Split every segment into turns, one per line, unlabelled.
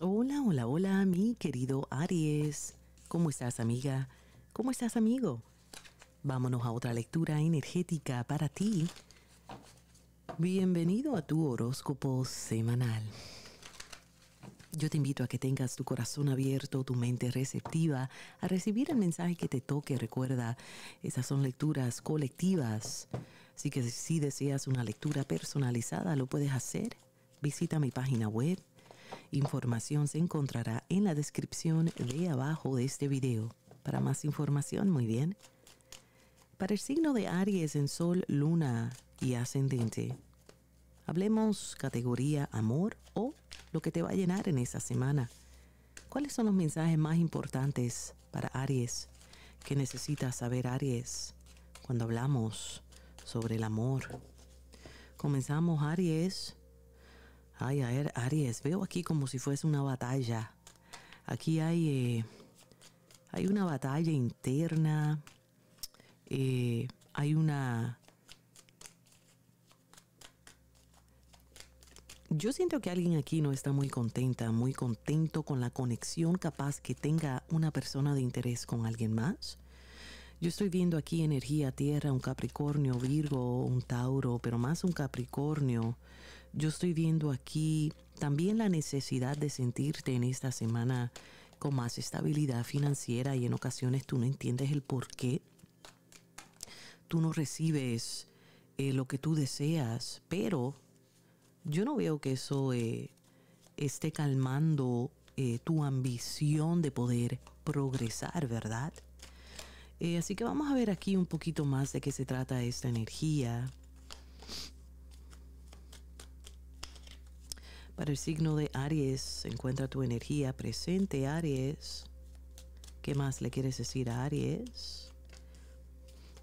Hola, hola, hola, mi querido Aries. ¿Cómo estás, amiga? ¿Cómo estás, amigo? Vámonos a otra lectura energética para ti. Bienvenido a tu horóscopo semanal. Yo te invito a que tengas tu corazón abierto, tu mente receptiva a recibir el mensaje que te toque. Recuerda, esas son lecturas colectivas. Así que si deseas una lectura personalizada, lo puedes hacer. Visita mi página web Información se encontrará en la descripción de abajo de este video. Para más información, muy bien. Para el signo de Aries en Sol, Luna y Ascendente, hablemos categoría amor o lo que te va a llenar en esa semana. ¿Cuáles son los mensajes más importantes para Aries? ¿Qué necesitas saber Aries cuando hablamos sobre el amor? Comenzamos Aries Ay, a Aries, veo aquí como si fuese una batalla. Aquí hay, eh, hay una batalla interna. Eh, hay una... Yo siento que alguien aquí no está muy contenta, muy contento con la conexión capaz que tenga una persona de interés con alguien más. Yo estoy viendo aquí energía, tierra, un Capricornio, Virgo, un Tauro, pero más un Capricornio yo estoy viendo aquí también la necesidad de sentirte en esta semana con más estabilidad financiera y en ocasiones tú no entiendes el por qué. Tú no recibes eh, lo que tú deseas, pero yo no veo que eso eh, esté calmando eh, tu ambición de poder progresar, ¿verdad? así que vamos a ver aquí un poquito más de qué se trata esta energía. Para el signo de Aries, encuentra tu energía presente, Aries. ¿Qué más le quieres decir a Aries?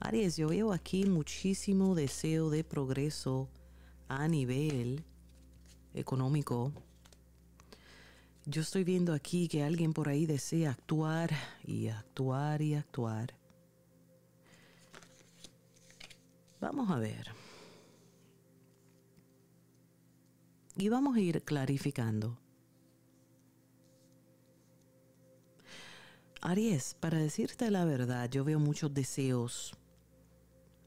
Aries, yo veo aquí muchísimo deseo de progreso a nivel económico. Yo estoy viendo aquí que alguien por ahí desea actuar y actuar y actuar. Vamos a ver. y vamos a ir clarificando. Aries, para decirte la verdad, yo veo muchos deseos.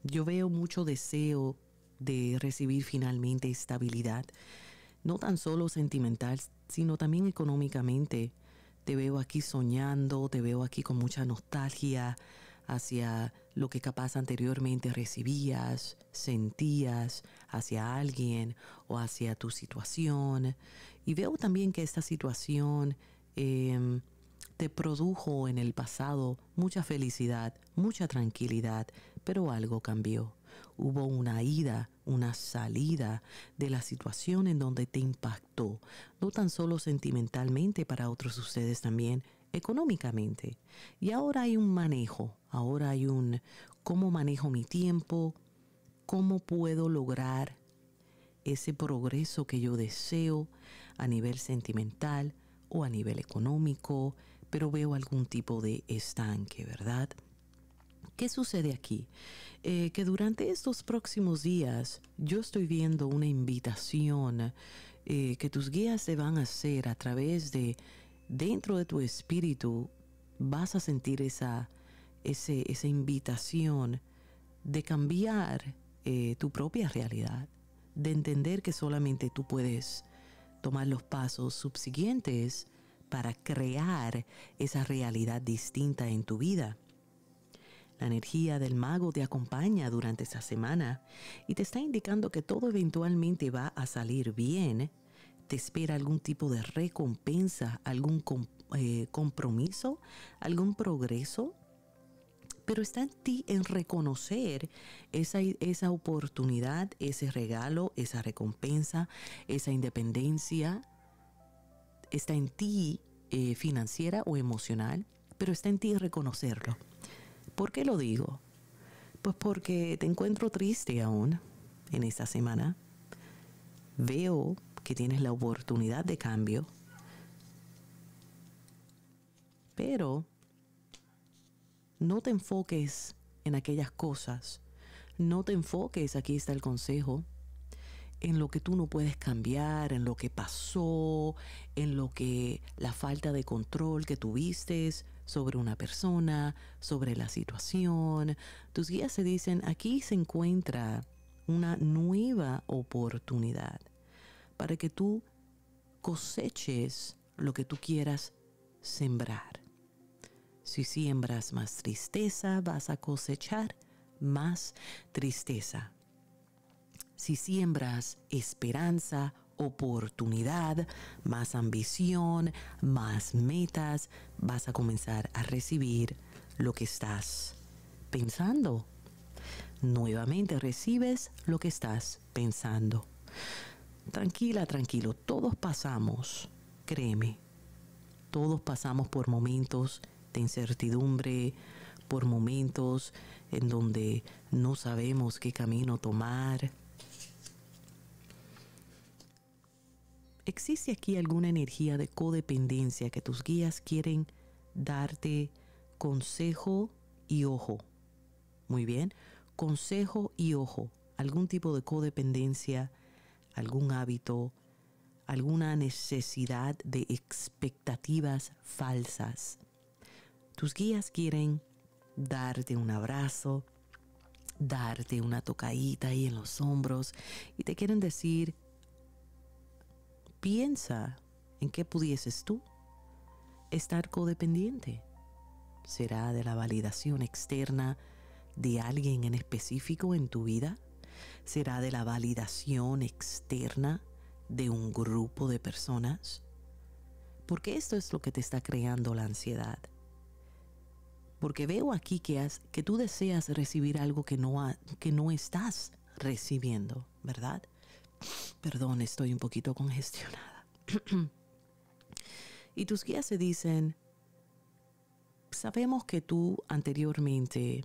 Yo veo mucho deseo de recibir finalmente estabilidad, no tan solo sentimental, sino también económicamente. Te veo aquí soñando, te veo aquí con mucha nostalgia, hacia lo que capaz anteriormente recibías, sentías hacia alguien o hacia tu situación. Y veo también que esta situación em, te produjo en el pasado mucha felicidad, mucha tranquilidad, pero algo cambió. Hubo una ida, una salida de la situación en donde te impactó, no tan solo sentimentalmente, para otros ustedes también económicamente. Y ahora hay un manejo, ahora hay un cómo manejo mi tiempo, cómo puedo lograr ese progreso que yo deseo a nivel sentimental o a nivel económico, pero veo algún tipo de estanque, ¿verdad? ¿Qué sucede aquí? Eh, que durante estos próximos días yo estoy viendo una invitación eh, que tus guías te van a hacer a través de dentro de tu espíritu vas a sentir esa, invitación de cambiar eh, tu propia realidad, de entender que solamente tú puedes tomar los pasos subsiguientes para crear esa realidad distinta en tu vida. La energía del mago te acompaña durante esa semana y te está indicando que todo eventualmente va a salir bien te espera algún tipo de recompensa, algún eh, compromiso, algún progreso, pero está en ti en reconocer esa, esa, oportunidad, ese regalo, esa recompensa, esa independencia. Está en ti eh, financiera o emocional, pero está en ti reconocerlo. ¿Por qué lo digo? Pues porque te encuentro triste aún en esta semana. Veo que tienes la oportunidad de cambio, pero no te enfoques en aquellas cosas, no te enfoques, aquí está el consejo, en lo que tú no puedes cambiar, en lo que pasó, en lo que la falta de control que tuviste sobre una persona, sobre la situación. Tus guías se dicen, aquí se encuentra una nueva oportunidad para que tú coseches lo que tú quieras sembrar. Si siembras más tristeza, vas a cosechar más tristeza. Si siembras esperanza, oportunidad, más ambición, más metas, vas a comenzar a recibir lo que estás pensando. Nuevamente recibes lo que estás pensando tranquila, tranquilo, todos pasamos, créeme, todos pasamos por momentos de incertidumbre, por momentos en donde no sabemos qué camino tomar. ¿Existe aquí alguna energía de codependencia que tus guías quieren darte consejo y ojo? Muy bien, consejo y ojo, algún tipo de codependencia algún hábito, alguna necesidad de expectativas falsas. Tus guías quieren darte un abrazo, darte una tocadita ahí en los hombros y te quieren decir, piensa en qué pudieses tú estar codependiente. ¿Será de la validación externa de alguien en específico en tu vida? será de la validación externa de un grupo de personas? Porque esto es lo que te está creando la ansiedad. Porque veo aquí que, tú deseas recibir algo que no, que no estás recibiendo, ¿verdad? Perdón, estoy un poquito congestionada. y tus guías se dicen, sabemos que tú anteriormente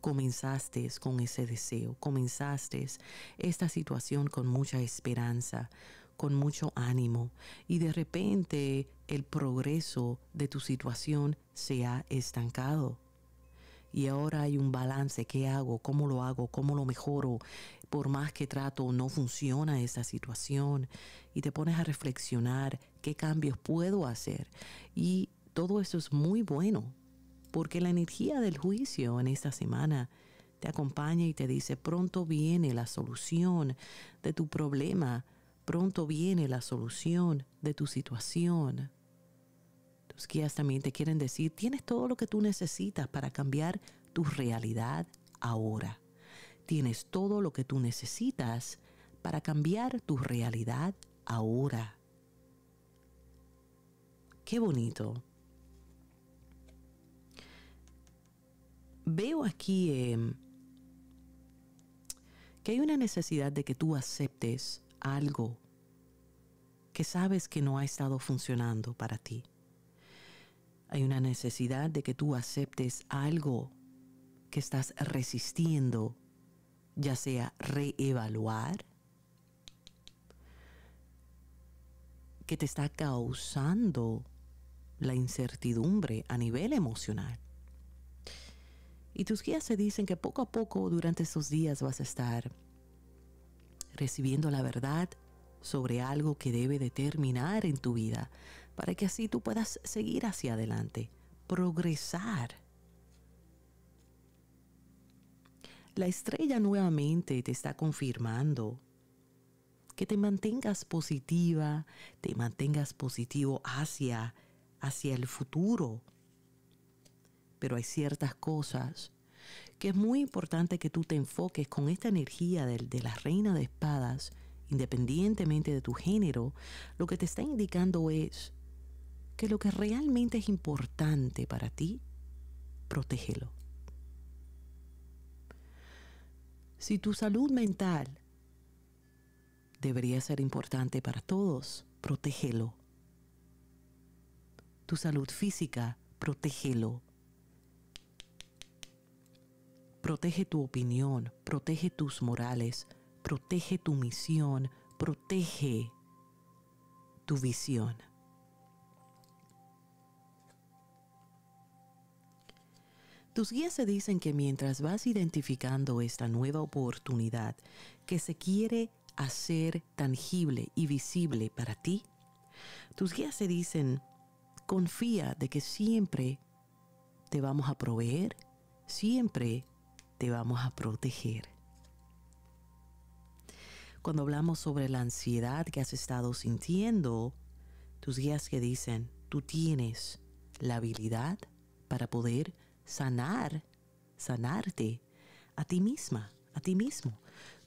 comenzaste con ese deseo, comenzaste esta situación con mucha esperanza, con mucho ánimo y de repente el progreso de tu situación se ha estancado. Y ahora hay un balance, ¿qué hago? ¿Cómo lo hago? ¿Cómo lo mejoro? Por más que trato, no funciona esta situación. Y te pones a reflexionar qué cambios puedo hacer. Y todo eso es muy bueno, porque la energía del juicio en esta semana te acompaña y te dice, pronto viene la solución de tu problema, pronto viene la solución de tu situación. Tus guías también te quieren decir, tienes todo lo que tú necesitas para cambiar tu realidad ahora. Tienes todo lo que tú necesitas para cambiar tu realidad ahora. Qué bonito veo aquí em, que hay una necesidad de que tú aceptes algo que sabes que no ha estado funcionando para ti. Hay una necesidad de que tú aceptes algo que estás resistiendo, ya sea reevaluar, que te está causando la incertidumbre a nivel emocional. Y tus guías te dicen que poco a poco durante estos días vas a estar recibiendo la verdad sobre algo que debe determinar en tu vida, para que así tú puedas seguir hacia adelante, progresar. La estrella nuevamente te está confirmando que te mantengas positiva, te mantengas positivo hacia, hacia el futuro, pero hay ciertas cosas que es muy importante que tú te enfoques con esta energía de, de la reina de espadas, independientemente de tu género, lo que te está indicando es que lo que realmente es importante para ti, protégelo. Si tu salud mental debería ser importante para todos, protégelo. Tu salud física, protégelo. Protege tu opinión, protege tus morales, protege tu misión, protege tu visión. Tus guías se dicen que mientras vas identificando esta nueva oportunidad que se quiere hacer tangible y visible para ti, tus guías se dicen, confía de que siempre te vamos a proveer, siempre te vamos a proteger. Cuando hablamos sobre la ansiedad que has estado sintiendo, tus guías que dicen, tú tienes la habilidad para poder sanar, sanarte a ti misma, a ti mismo.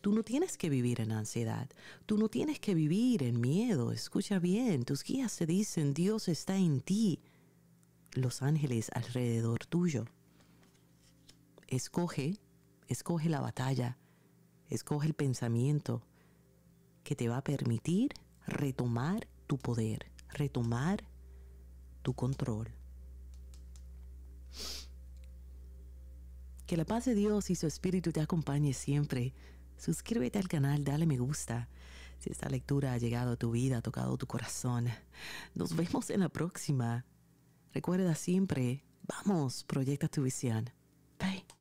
Tú no tienes que vivir en ansiedad, tú no tienes que vivir en miedo, escucha bien, tus guías te dicen, Dios está en ti, los ángeles alrededor tuyo. Escoge, escoge la batalla, escoge el pensamiento que te va a permitir retomar tu poder, retomar tu control. Que la paz de Dios y su Espíritu te acompañe siempre. Suscríbete al canal, dale me gusta. Si esta lectura ha llegado a tu vida, ha tocado tu corazón, nos vemos en la próxima. Recuerda siempre, vamos, proyecta tu visión. Bye.